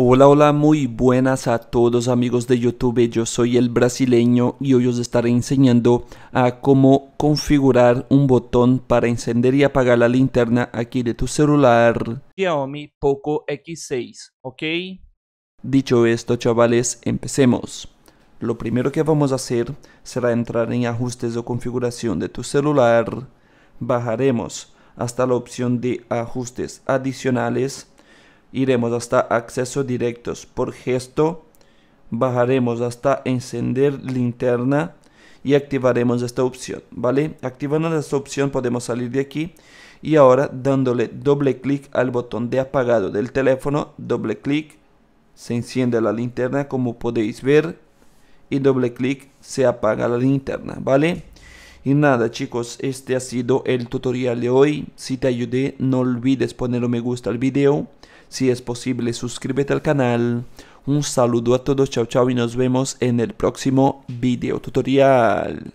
Hola, hola, muy buenas a todos amigos de YouTube. Yo soy el brasileño y hoy os estaré enseñando a cómo configurar un botón para encender y apagar la linterna aquí de tu celular Xiaomi Poco X6, ¿ok? Dicho esto, chavales, empecemos. Lo primero que vamos a hacer será entrar en ajustes o configuración de tu celular. Bajaremos hasta la opción de ajustes adicionales iremos hasta acceso directos por gesto, bajaremos hasta encender linterna y activaremos esta opción, ¿vale? Activando esta opción podemos salir de aquí y ahora dándole doble clic al botón de apagado del teléfono, doble clic, se enciende la linterna como podéis ver y doble clic se apaga la linterna, ¿vale? Y nada chicos, este ha sido el tutorial de hoy, si te ayudé no olvides poner me gusta al video si es posible, suscríbete al canal. Un saludo a todos, chao chao y nos vemos en el próximo video tutorial.